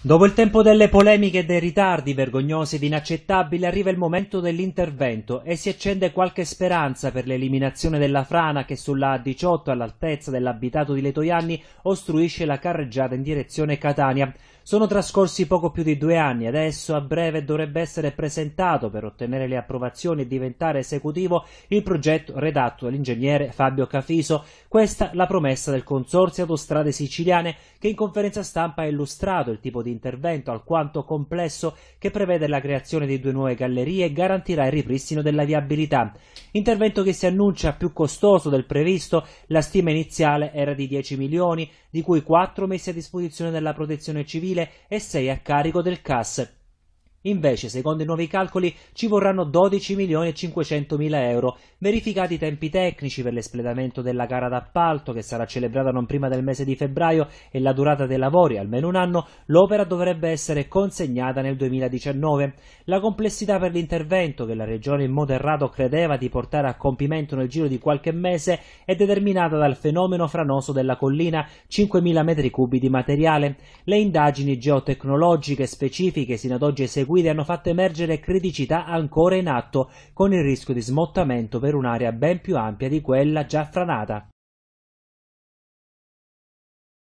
Dopo il tempo delle polemiche e dei ritardi vergognosi ed inaccettabili arriva il momento dell'intervento e si accende qualche speranza per l'eliminazione della frana che sulla A18 all'altezza dell'abitato di Letoianni ostruisce la carreggiata in direzione Catania. Sono trascorsi poco più di due anni, adesso a breve dovrebbe essere presentato per ottenere le approvazioni e diventare esecutivo il progetto redatto dall'ingegnere Fabio Cafiso. Questa la promessa del Consorzio Autostrade Siciliane che in conferenza stampa ha illustrato il tipo di intervento alquanto complesso che prevede la creazione di due nuove gallerie e garantirà il ripristino della viabilità. Intervento che si annuncia più costoso del previsto, la stima iniziale era di 10 milioni, di cui 4 messi a disposizione della protezione civile e sei a carico del CAS Invece, secondo i nuovi calcoli, ci vorranno 12 milioni e 500 mila euro, verificati i tempi tecnici per l'espletamento della gara d'appalto, che sarà celebrata non prima del mese di febbraio, e la durata dei lavori, almeno un anno, l'opera dovrebbe essere consegnata nel 2019. La complessità per l'intervento, che la Regione in modo errato credeva di portare a compimento nel giro di qualche mese, è determinata dal fenomeno franoso della collina, 5.000 metri cubi di materiale. Le indagini geotecnologiche specifiche sino ad oggi eseguite guida hanno fatto emergere criticità ancora in atto, con il rischio di smottamento per un'area ben più ampia di quella già franata.